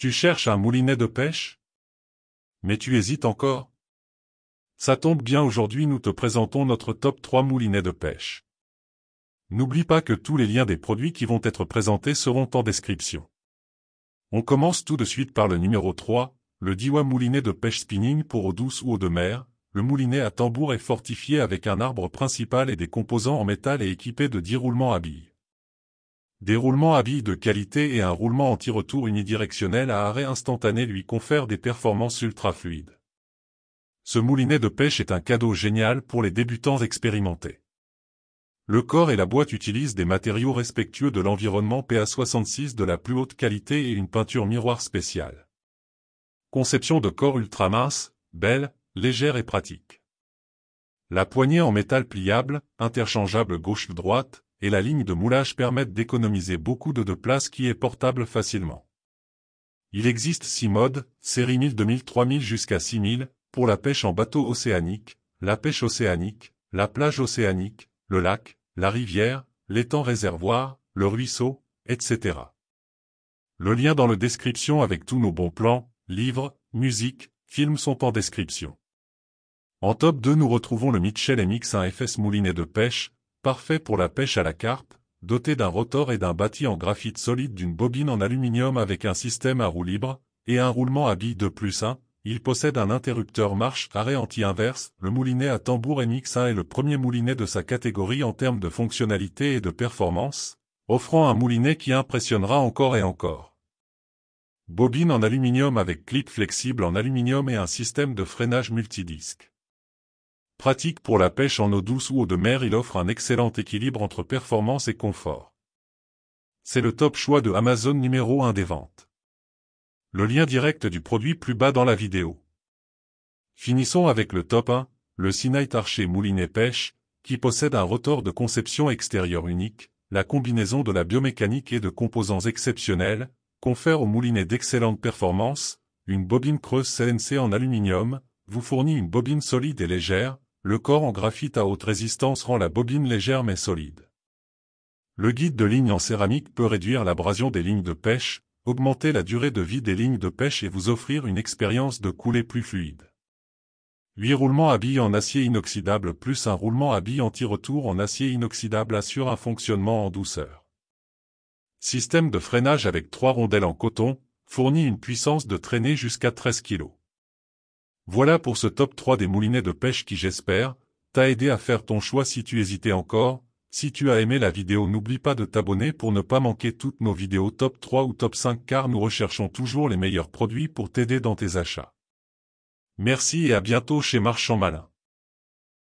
Tu cherches un moulinet de pêche Mais tu hésites encore Ça tombe bien aujourd'hui nous te présentons notre top 3 moulinets de pêche. N'oublie pas que tous les liens des produits qui vont être présentés seront en description. On commence tout de suite par le numéro 3, le Diwa moulinet de pêche spinning pour eau douce ou eau de mer. Le moulinet à tambour est fortifié avec un arbre principal et des composants en métal et équipé de 10 roulements à billes. Des roulements à billes de qualité et un roulement anti-retour unidirectionnel à arrêt instantané lui confèrent des performances ultra fluides. Ce moulinet de pêche est un cadeau génial pour les débutants expérimentés. Le corps et la boîte utilisent des matériaux respectueux de l'environnement PA66 de la plus haute qualité et une peinture miroir spéciale. Conception de corps ultra mince, belle, légère et pratique. La poignée en métal pliable, interchangeable gauche-droite, et la ligne de moulage permettent d'économiser beaucoup de, de place qui est portable facilement. Il existe 6 modes, série 1000, 2000, 3000 jusqu'à 6000, pour la pêche en bateau océanique, la pêche océanique, la plage océanique, le lac, la rivière, l'étang réservoir, le ruisseau, etc. Le lien dans la description avec tous nos bons plans, livres, musique, films sont en description. En top 2 nous retrouvons le Mitchell MX1 FS moulinet de pêche, Parfait pour la pêche à la carpe, doté d'un rotor et d'un bâti en graphite solide d'une bobine en aluminium avec un système à roue libre, et un roulement à billes de plus 1, il possède un interrupteur marche-arrêt anti-inverse, le moulinet à tambour MX1 est le premier moulinet de sa catégorie en termes de fonctionnalité et de performance, offrant un moulinet qui impressionnera encore et encore. Bobine en aluminium avec clip flexible en aluminium et un système de freinage multidisque. Pratique pour la pêche en eau douce ou eau de mer, il offre un excellent équilibre entre performance et confort. C'est le top choix de Amazon numéro 1 des ventes. Le lien direct du produit plus bas dans la vidéo. Finissons avec le top 1, le Sinite Archer Moulinet Pêche, qui possède un rotor de conception extérieure unique, la combinaison de la biomécanique et de composants exceptionnels, confère au moulinet d'excellentes performances, une bobine creuse CNC en aluminium, vous fournit une bobine solide et légère, le corps en graphite à haute résistance rend la bobine légère mais solide. Le guide de ligne en céramique peut réduire l'abrasion des lignes de pêche, augmenter la durée de vie des lignes de pêche et vous offrir une expérience de coulée plus fluide. 8 roulements à billes en acier inoxydable plus un roulement à billes anti-retour en acier inoxydable assure un fonctionnement en douceur. Système de freinage avec 3 rondelles en coton, fournit une puissance de traînée jusqu'à 13 kg. Voilà pour ce top 3 des moulinets de pêche qui j'espère, t'a aidé à faire ton choix si tu hésitais encore. Si tu as aimé la vidéo n'oublie pas de t'abonner pour ne pas manquer toutes nos vidéos top 3 ou top 5 car nous recherchons toujours les meilleurs produits pour t'aider dans tes achats. Merci et à bientôt chez Marchand Malin.